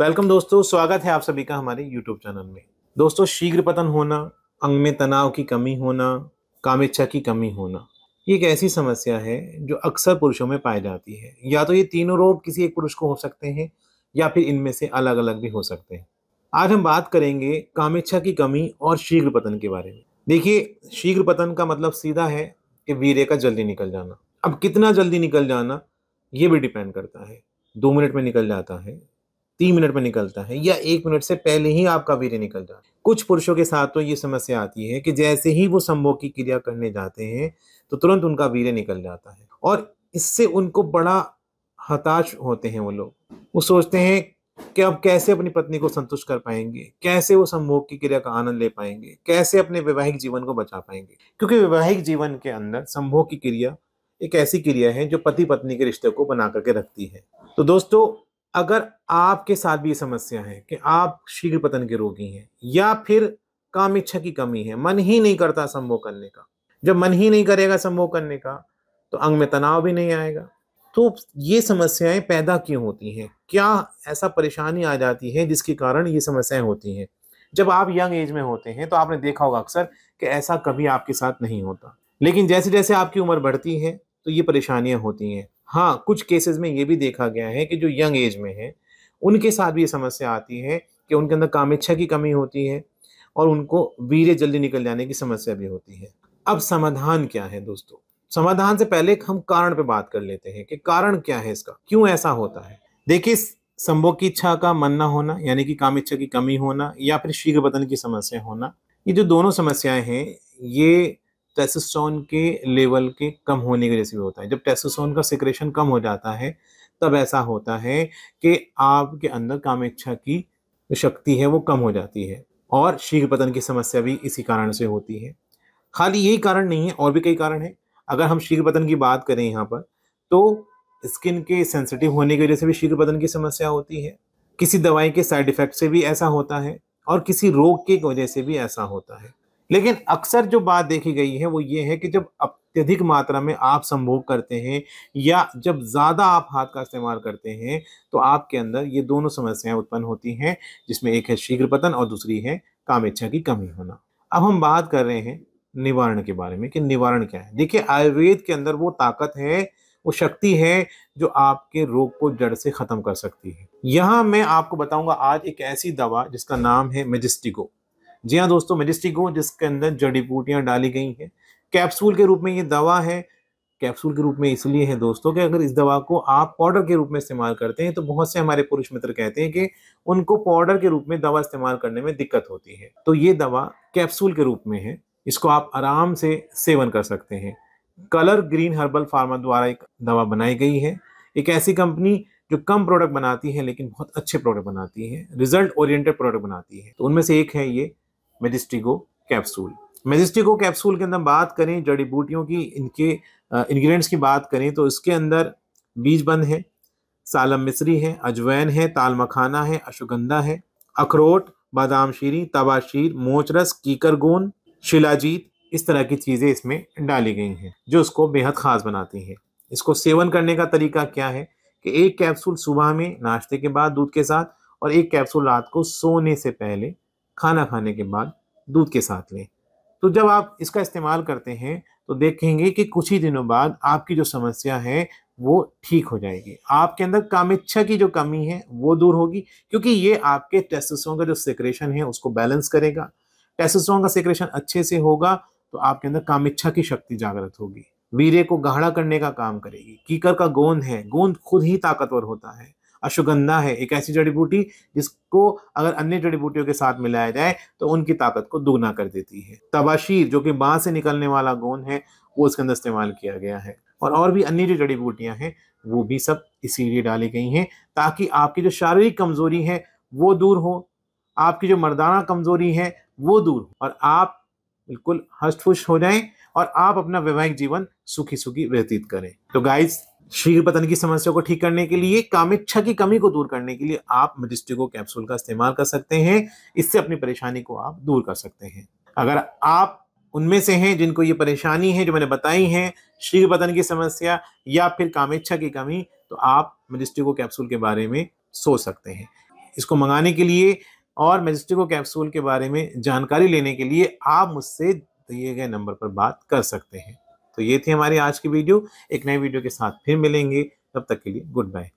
welcome दोस्तों स्वागत है आप सभी का हमारे यूट्यूब चैनल में दोस्तों शीघ्र पतन होना अंग में तनाव की कमी होना कामेच्छा की कमी होना ये एक ऐसी समस्या है जो अक्सर पुरुषों में पाई जाती है या तो ये तीनों रोग किसी एक पुरुष को हो सकते हैं या फिर इनमें से अलग अलग भी हो सकते हैं आज हम बात करेंगे कामेच्छा की कमी और शीघ्र पतन के बारे में देखिए शीघ्र पतन का मतलब सीधा है कि वीरे का जल्दी निकल जाना अब कितना जल्दी निकल जाना ये भी डिपेंड करता है दो मिनट में निकल जाता है तीन मिनट में निकलता है या एक मिनट से पहले ही आपका वीर्य निकल जाता है कुछ पुरुषों के साथ तो ये समस्या आती है कि जैसे ही वो संभोग की क्रिया करने जाते हैं तो तुरंत उनका वीर्य निकल जाता है और इससे उनको बड़ा हताश होते हैं वो लोग वो सोचते हैं कि अब कैसे अपनी पत्नी को संतुष्ट कर पाएंगे कैसे वो संभोग की क्रिया का आनंद ले पाएंगे कैसे अपने वैवाहिक जीवन को बचा पाएंगे क्योंकि वैवाहिक जीवन के अंदर संभोग की क्रिया एक ऐसी क्रिया है जो पति पत्नी के रिश्ते को बना करके रखती है तो दोस्तों अगर आपके साथ भी ये समस्या है कि आप शीघ्र पतन के रोगी हैं या फिर काम इच्छा की कमी है मन ही नहीं करता संभोग करने का जब मन ही नहीं करेगा संभोग करने का तो अंग में तनाव भी नहीं आएगा तो ये समस्याएं पैदा क्यों होती हैं क्या ऐसा परेशानी आ जाती है जिसके कारण ये समस्याएं होती हैं जब आप यंग एज में होते हैं तो आपने देखा होगा अक्सर कि ऐसा कभी आपके साथ नहीं होता लेकिन जैसे जैसे आपकी उम्र बढ़ती है तो ये परेशानियाँ होती हैं हाँ कुछ केसेस में ये भी देखा गया है कि जो यंग एज में है उनके साथ भी ये समस्या आती है कि उनके अंदर कामेच्छा की कमी होती है और उनको वीर्य जल्दी निकल जाने की समस्या भी होती है अब समाधान क्या है दोस्तों समाधान से पहले हम कारण पे बात कर लेते हैं कि कारण क्या है इसका क्यों ऐसा होता है देखिए संभोग की इच्छा का मन न होना यानी कि काम इच्छा की कमी होना या फिर शीघ्र बदन की समस्या होना ये जो दोनों समस्याएं हैं ये टेस्टोस्टेरोन के लेवल के कम होने की वजह से भी होता है जब टेस्टोस्टेरोन का सिक्रेशन कम हो जाता है तब ऐसा होता है कि आपके अंदर कामेच्छा की शक्ति है वो कम हो जाती है और शीघ्र पतन की समस्या भी इसी कारण से होती है खाली यही कारण नहीं है और भी कई कारण हैं अगर हम शीघ्र पतन की बात करें यहाँ पर तो स्किन के सेंसिटिव होने की वजह से भी शीघ्र पतन की समस्या होती है किसी दवाई के साइड इफेक्ट से भी ऐसा होता है और किसी रोग के वजह से भी ऐसा होता है लेकिन अक्सर जो बात देखी गई है वो ये है कि जब अत्यधिक मात्रा में आप संभोग करते हैं या जब ज़्यादा आप हाथ का इस्तेमाल करते हैं तो आपके अंदर ये दोनों समस्याएं उत्पन्न होती हैं जिसमें एक है शीघ्र पतन और दूसरी है कामेच्छा की कमी होना अब हम बात कर रहे हैं निवारण के बारे में कि निवारण क्या है देखिए आयुर्वेद के अंदर वो ताकत है वो शक्ति है जो आपके रोग को जड़ से ख़त्म कर सकती है यहाँ मैं आपको बताऊंगा आज एक ऐसी दवा जिसका नाम है मेजिस्टिको जी हाँ दोस्तों मेडिस्टिक जिसके अंदर जड़ी बूटियाँ डाली गई हैं कैप्सूल के रूप में ये दवा है कैप्सूल के रूप में इसलिए है दोस्तों कि अगर इस दवा को आप पाउडर के रूप में इस्तेमाल करते हैं तो बहुत से हमारे पुरुष मित्र कहते हैं कि उनको पाउडर के रूप में दवा इस्तेमाल करने में दिक्कत होती है तो ये दवा कैप्सूल के रूप में है इसको आप आराम से सेवन कर सकते हैं कलर ग्रीन हर्बल फार्मा द्वारा एक दवा बनाई गई है एक ऐसी कंपनी जो कम प्रोडक्ट बनाती है लेकिन बहुत अच्छे प्रोडक्ट बनाती है रिजल्ट ओरिएंटेड प्रोडक्ट बनाती है तो उनमें से एक है ये मेजिस्टिको कैप्सूल मेजिस्टिको कैप्सूल के अंदर बात करें जड़ी बूटियों की इनके इंग्रेडिएंट्स की बात करें तो इसके अंदर बीज बंद है सालम मिश्री है अजवैन है ताल मखाना है अशुगंधा है अखरोट बादाम शीरी तबाशीर मोचरस कीकरगोन शिलाजीत इस तरह की चीज़ें इसमें डाली गई हैं जो उसको बेहद ख़ास बनाती हैं इसको सेवन करने का तरीका क्या है कि एक कैप्सूल सुबह में नाश्ते के बाद दूध के साथ और एक कैप्सूल रात को सोने से पहले खाना खाने के बाद दूध के साथ लें तो जब आप इसका इस्तेमाल करते हैं तो देखेंगे कि कुछ ही दिनों बाद आपकी जो समस्या है वो ठीक हो जाएगी आपके अंदर कामिच्छा की जो कमी है वो दूर होगी क्योंकि ये आपके टेस्टोस्टेरोन का जो सेक्रेशन है उसको बैलेंस करेगा टेस्टोस्टेरोन का सेक्रेशन अच्छे से होगा तो आपके अंदर कामिच्छा की शक्ति जागृत होगी वीरे को गाढ़ा करने का काम करेगी कीकर का गोंद है गोंद खुद ही ताकतवर होता है अश्वगंधा है एक ऐसी जड़ी बूटी जिसको अगर अन्य जड़ी बूटियों के साथ मिलाया जाए तो उनकी ताकत को दुगना कर देती है तबाशीर जो कि बाँस से निकलने वाला गोंद है वो उसके अंदर इस्तेमाल किया गया है और और भी अन्य जो जड़ी बूटियां हैं वो भी सब इसीलिए डाली गई हैं ताकि आपकी जो शारीरिक कमजोरी है वो दूर हो आपकी जो मर्दाना कमजोरी है वो दूर हो और आप बिल्कुल हष्ट हो जाएं और आप अपना वैवाहिक जीवन सुखी सुखी व्यतीत करें तो गाइस शीघ्र पतन की समस्या को ठीक करने के लिए कामेच्छा की कमी को दूर करने के लिए आप मजिस्टिको कैप्सूल का इस्तेमाल कर सकते हैं इससे अपनी परेशानी को आप दूर कर सकते हैं अगर आप उनमें से हैं जिनको ये परेशानी है जो मैंने बताई है शीघ्र पतन की समस्या या फिर कामेच्छा की कमी तो आप मजिस्टिको कैप्सूल के बारे में सोच सकते हैं इसको मंगाने के लिए और मजिस्टिको कैप्सूल के बारे में जानकारी लेने के लिए आप मुझसे दिए गए नंबर पर बात कर सकते हैं तो ये थी हमारी आज की वीडियो एक नई वीडियो के साथ फिर मिलेंगे तब तक के लिए गुड बाय